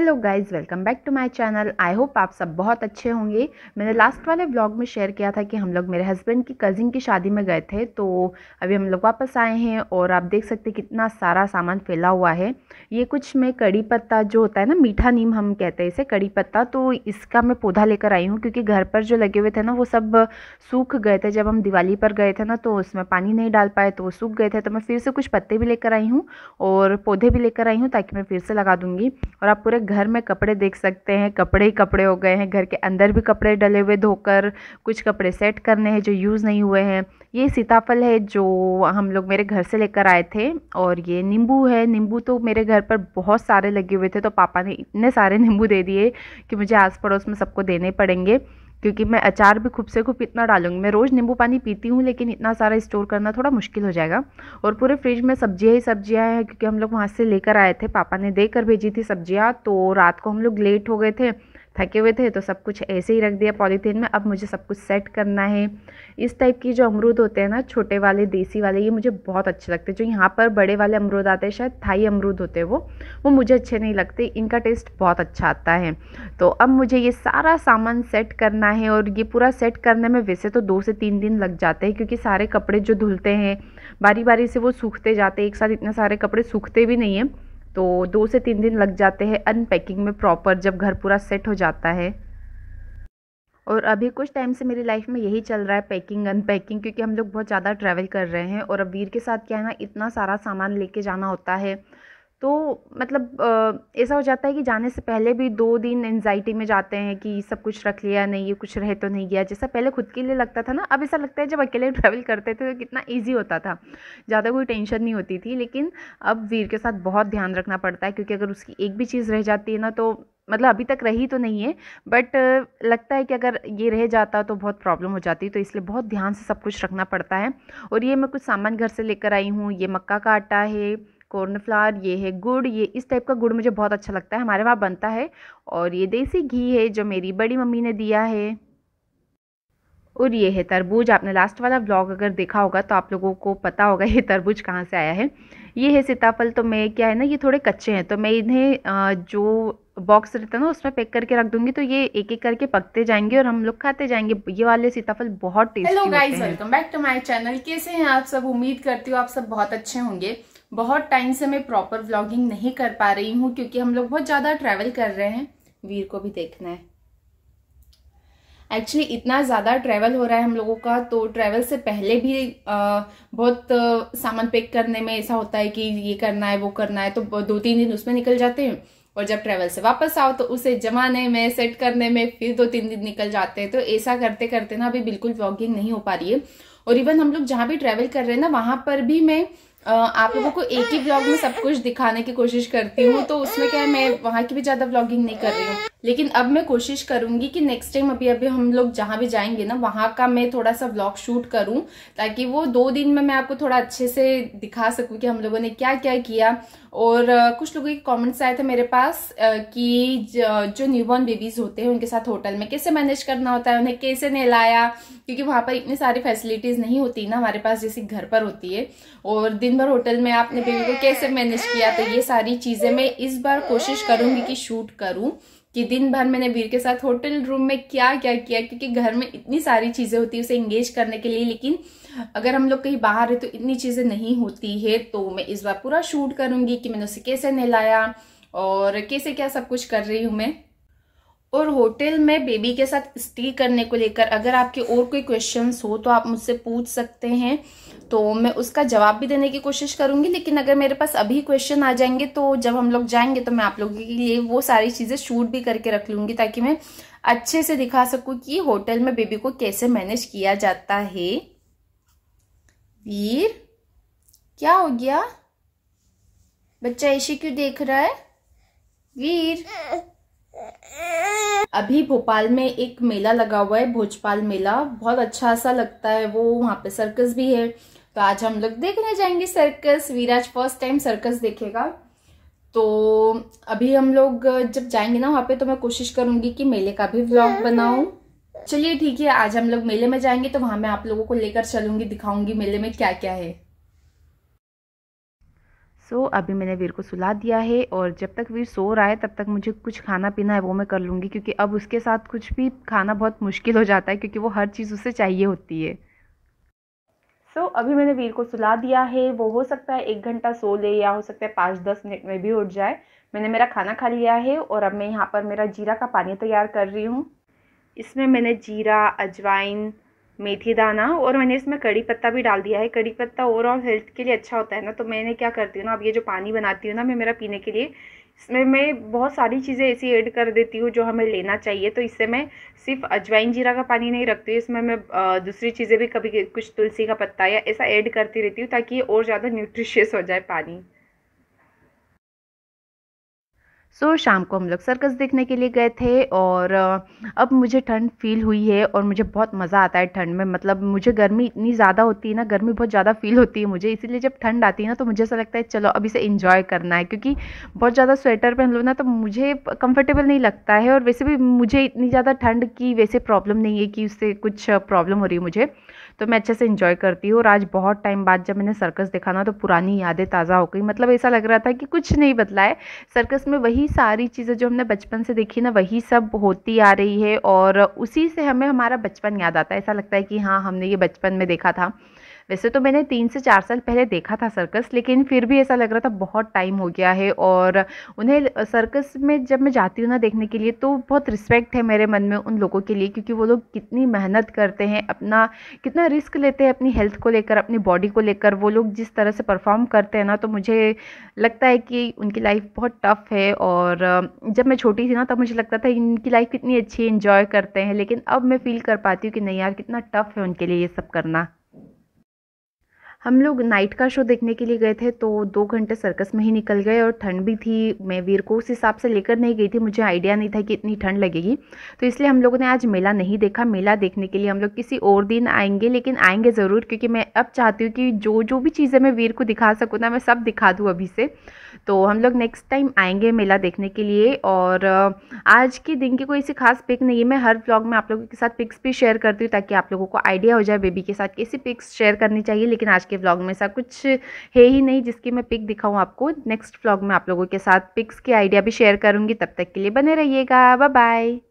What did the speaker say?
hello guys welcome back to my channel I hope आप सब बहुत अच्छे होंगे मैंने लास्ट वाले व्लॉग में शेयर किया था कि हम लोग मेरे हस्बैंड की कज़िन की शादी में गए थे तो अभी हम लोग वापस आए हैं और आप देख सकते कितना सारा सामान फैला हुआ है ये कुछ मैं कड़ी पत्ता जो होता है ना मीठा नीम हम कहते हैं इसे कड़ी पत्ता तो इसका मैं पौधा लेकर आई हूँ क्योंकि घर पर जो लगे हुए थे ना वो सब सूख गए थे जब हम दिवाली पर गए थे ना तो उसमें पानी नहीं डाल पाए तो वो सूख गए थे तो मैं फिर से कुछ पत्ते भी लेकर आई हूँ और पौधे भी लेकर आई हूँ ताकि मैं फिर से लगा दूँगी और आप पूरे घर में कपड़े देख सकते हैं कपड़े ही कपड़े हो गए हैं घर के अंदर भी कपड़े डले हुए धोकर कुछ कपड़े सेट करने हैं जो यूज़ नहीं हुए हैं ये सीताफल है जो हम लोग मेरे घर से लेकर आए थे और ये नींबू है नींबू तो मेरे घर पर बहुत सारे लगे हुए थे तो पापा ने इतने सारे नींबू दे दिए कि मुझे आस पड़ोस में सबको देने पड़ेंगे क्योंकि मैं अचार भी खूब से खूब इतना डालूंगी मैं रोज़ नींबू पानी पीती हूँ लेकिन इतना सारा स्टोर करना थोड़ा मुश्किल हो जाएगा और पूरे फ्रिज में सब्जियाँ ही सब्जियाँ हैं क्योंकि हम लोग वहाँ से लेकर आए थे पापा ने देकर भेजी थी सब्जियाँ तो रात को हम लोग लेट हो गए थे थके हुए थे तो सब कुछ ऐसे ही रख दिया पॉलीथीन में अब मुझे सब कुछ सेट करना है इस टाइप की जो अमरूद होते हैं ना छोटे वाले देसी वाले ये मुझे बहुत अच्छे लगते हैं जो यहाँ पर बड़े वाले अमरूद आते हैं शायद थाई अमरूद होते हैं वो वो मुझे अच्छे नहीं लगते इनका टेस्ट बहुत अच्छा आता है तो अब मुझे ये सारा सामान सेट करना है और ये पूरा सेट करने में वैसे तो दो से तीन दिन लग जाते हैं क्योंकि सारे कपड़े जो धुलते हैं बारी बारी से वो सूखते जाते एक साथ इतने सारे कपड़े सूखते भी नहीं हैं तो दो से तीन दिन लग जाते हैं अनपैकिंग में प्रॉपर जब घर पूरा सेट हो जाता है और अभी कुछ टाइम से मेरी लाइफ में यही चल रहा है पैकिंग अनपैकिंग क्योंकि हम लोग बहुत ज़्यादा ट्रैवल कर रहे हैं और अब वीर के साथ क्या है ना इतना सारा सामान लेके जाना होता है तो मतलब ऐसा हो जाता है कि जाने से पहले भी दो दिन एनजाइटी में जाते हैं कि सब कुछ रख लिया नहीं ये कुछ रह तो नहीं गया जैसा पहले खुद के लिए लगता था ना अब ऐसा लगता है जब अकेले ट्रैवल करते थे तो कितना ईजी होता था ज़्यादा कोई टेंशन नहीं होती थी लेकिन अब वीर के साथ बहुत ध्यान रखना पड़ता है क्योंकि अगर उसकी एक भी चीज़ रह जाती है ना तो मतलब अभी तक रही तो नहीं है बट लगता है कि अगर ये रह जाता तो बहुत प्रॉब्लम हो जाती तो इसलिए बहुत ध्यान से सब कुछ रखना पड़ता है और ये मैं कुछ सामान घर से लेकर आई हूँ ये मक्का का आटा है कॉर्नफ्लावर ये है गुड़ ये इस टाइप का गुड़ मुझे बहुत अच्छा लगता है हमारे वहाँ बनता है और ये देसी घी है जो मेरी बड़ी मम्मी ने दिया है और ये है तरबूज आपने लास्ट वाला ब्लॉग अगर देखा होगा तो आप लोगों को पता होगा ये तरबूज कहाँ से आया है ये है सीताफल तो मैं क्या है ना ये थोड़े कच्चे हैं तो मैं इन्हें जो बॉक्स रहता है ना उसमें पैक करके रख दूंगी तो ये एक एक करके पकते जाएंगे और हम लोग खाते जाएंगे ये वाले सीताफल बहुत tasty hello guys welcome back to my channel कैसे हैं आप सब उम्मीद करती हूँ आप सब बहुत अच्छे होंगे बहुत टाइम से मैं प्रॉपर व्लॉगिंग नहीं कर पा रही हूँ क्योंकि हम लोग बहुत ज़्यादा ट्रैवल कर रहे हैं वीर को भी देखना है एक्चुअली इतना ज़्यादा ट्रैवल हो रहा है हम लोगों का तो ट्रैवल से पहले भी आ, बहुत सामान पैक करने में ऐसा होता है कि ये करना है वो करना है तो दो तीन दिन उसमें निकल जाते हैं और जब ट्रैवल से वापस आओ तो उसे जमाने में सेट करने में फिर दो तीन दिन निकल जाते हैं तो ऐसा करते करते ना अभी बिल्कुल व्लॉगिंग नहीं हो पा रही है और इवन हम लोग जहाँ भी ट्रैवल कर रहे हैं ना वहाँ पर भी मैं आप लोगों को एक ही ब्लॉग में सब कुछ दिखाने की कोशिश करती हूँ तो उसमें क्या है मैं वहाँ की भी ज़्यादा ब्लॉगिंग नहीं कर रही हूँ लेकिन अब मैं कोशिश करूंगी कि नेक्स्ट टाइम अभी अभी हम लोग जहाँ भी जाएंगे ना वहाँ का मैं थोड़ा सा ब्लॉग शूट करूँ ताकि वो दो दिन में मैं आपको थोड़ा अच्छे से दिखा सकूँ कि हम लोगों ने क्या क्या किया और कुछ लोगों के कमेंट्स आए थे मेरे पास कि जो न्यूबॉर्न बेबीज होते हैं उनके साथ होटल में कैसे मैनेज करना होता है उन्हें कैसे नहलाया क्योंकि वहाँ पर इतनी सारी फैसिलिटीज़ नहीं होती ना हमारे पास जैसी घर पर होती है और दिन दिन भर होटल में आपने बेबी को कैसे मैनेज किया तो ये सारी चीज़ें मैं इस बार कोशिश करूंगी कि शूट करूं कि दिन भर मैंने वीर के साथ होटल रूम में क्या क्या किया क्योंकि घर में इतनी सारी चीज़ें होती है उसे इंगेज करने के लिए लेकिन अगर हम लोग कहीं बाहर है तो इतनी चीज़ें नहीं होती है तो मैं इस बार पूरा शूट करूंगी कि मैंने उसे कैसे नहलाया और कैसे क्या सब कुछ कर रही हूं मैं और होटल में बेबी के साथ स्टे करने को लेकर अगर आपके और कोई क्वेश्चंस हो तो आप मुझसे पूछ सकते हैं तो मैं उसका जवाब भी देने की कोशिश करूंगी लेकिन अगर मेरे पास अभी क्वेश्चन आ जाएंगे तो जब हम लोग जाएंगे तो मैं आप लोगों के लिए वो सारी चीज़ें शूट भी करके रख लूँगी ताकि मैं अच्छे से दिखा सकूँ कि होटल में बेबी को कैसे मैनेज किया जाता है वीर क्या हो गया बच्चा ऐसे क्यों देख रहा है वीर अभी भोपाल में एक मेला लगा हुआ है भोजपाल मेला बहुत अच्छा सा लगता है वो वहाँ पे सर्कस भी है तो आज हम लोग देखने जाएंगे circus Viraj first time circus देखेगा तो अभी हम लोग जब जाएंगे ना वहाँ पे तो मैं कोशिश करूंगी कि मेले का भी ब्लॉग बनाऊं चलिए ठीक है आज हम लोग मेले में जाएंगे तो वहां मैं आप लोगों को लेकर चलूंगी दिखाऊंगी मेले में क्या क्या है सो so, अभी मैंने वीर को सुला दिया है और जब तक वीर सो रहा है तब तक मुझे कुछ खाना पीना है वो मैं कर लूँगी क्योंकि अब उसके साथ कुछ भी खाना बहुत मुश्किल हो जाता है क्योंकि वो हर चीज़ उसे चाहिए होती है सो so, अभी मैंने वीर को सुला दिया है वो हो सकता है एक घंटा सो ले या हो सकता है पाँच दस मिनट में भी उठ जाए मैंने मेरा खाना खा लिया है और अब मैं यहाँ पर मेरा जीरा का पानी तैयार कर रही हूँ इसमें मैंने जीरा अजवाइन मेथी दाना और मैंने इसमें कड़ी पत्ता भी डाल दिया है कड़ी पत्ता ओवरऑल हेल्थ के लिए अच्छा होता है ना तो मैंने क्या करती हूँ ना अब ये जो पानी बनाती हूँ ना मैं मेरा पीने के लिए इसमें मैं बहुत सारी चीज़ें ऐसी ऐड कर देती हूँ जो हमें लेना चाहिए तो इससे मैं सिर्फ अजवाइन जीरा का पानी नहीं रखती हूँ इसमें मैं दूसरी चीज़ें भी कभी कुछ तुलसी का पत्ता या ऐसा ऐड करती रहती हूँ ताकि ये और ज़्यादा न्यूट्रिशियस हो जाए पानी सो so, शाम को हम लोग सर्कस देखने के लिए गए थे और अब मुझे ठंड फील हुई है और मुझे बहुत मज़ा आता है ठंड में मतलब मुझे गर्मी इतनी ज़्यादा होती है ना गर्मी बहुत ज़्यादा फील होती है मुझे इसीलिए जब ठंड आती है ना तो मुझे ऐसा लगता है चलो अब इसे इन्जॉय करना है क्योंकि बहुत ज़्यादा स्वेटर पहन लो ना तो मुझे कम्फर्टेबल नहीं लगता है और वैसे भी मुझे इतनी ज़्यादा ठंड की वैसे प्रॉब्लम नहीं है कि उससे कुछ प्रॉब्लम हो रही है मुझे तो मैं अच्छे से इन्जॉय करती हूँ और आज बहुत टाइम बाद जब मैंने सर्कस देखा ना तो पुरानी यादें ताज़ा हो गई मतलब ऐसा लग रहा था कि कुछ नहीं बदला है सर्कस में वही सारी चीज़ें जो हमने बचपन से देखी ना वही सब होती आ रही है और उसी से हमें हमारा बचपन याद आता है ऐसा लगता है कि हाँ हमने ये बचपन में देखा था वैसे तो मैंने तीन से चार साल पहले देखा था सर्कस लेकिन फिर भी ऐसा लग रहा था बहुत टाइम हो गया है और उन्हें सर्कस में जब मैं जाती हूँ ना देखने के लिए तो बहुत रिस्पेक्ट है मेरे मन में उन लोगों के लिए क्योंकि वो लोग कितनी मेहनत करते हैं अपना कितना रिस्क लेते हैं अपनी हेल्थ को लेकर अपनी बॉडी को लेकर वो लोग जिस तरह से परफॉर्म करते हैं ना तो मुझे लगता है कि उनकी लाइफ बहुत टफ़ है और जब मैं छोटी थी ना तब मुझे लगता था इनकी लाइफ कितनी अच्छी इन्जॉय करते हैं लेकिन अब मैं फ़ील कर पाती हूँ कि नहीं यार कितना टफ़ है उनके लिए ये सब करना हम लोग नाइट का शो देखने के लिए गए थे तो दो घंटे सर्कस में ही निकल गए और ठंड भी थी मैं वीर को उस हिसाब से लेकर नहीं गई थी मुझे आइडिया नहीं था कि इतनी ठंड लगेगी तो इसलिए हम लोगों ने आज मेला नहीं देखा मेला देखने के लिए हम लोग किसी और दिन आएंगे लेकिन आएंगे ज़रूर क्योंकि मैं अब चाहती हूँ कि जो जो भी चीज़ें मैं वीर को दिखा सकूँ ना मैं सब दिखा दूँ अभी से तो हम लोग नेक्स्ट टाइम आएंगे मेला देखने के लिए और आज के दिन की कोई ऐसी खास पिक नहीं है मैं हर ब्लॉग में आप लोगों के साथ पिक्स भी शेयर करती हूँ ताकि आप लोगों को आइडिया हो जाए बेबी के साथ कैसी पिक्स शेयर करनी चाहिए लेकिन आज के व्लॉग में ऐसा कुछ है ही नहीं जिसकी मैं पिक दिखाऊँ आपको नेक्स्ट व्लॉग में आप लोगों के साथ पिक्स के आइडिया भी शेयर करूँगी तब तक के लिए बने रहिएगा बाय बाय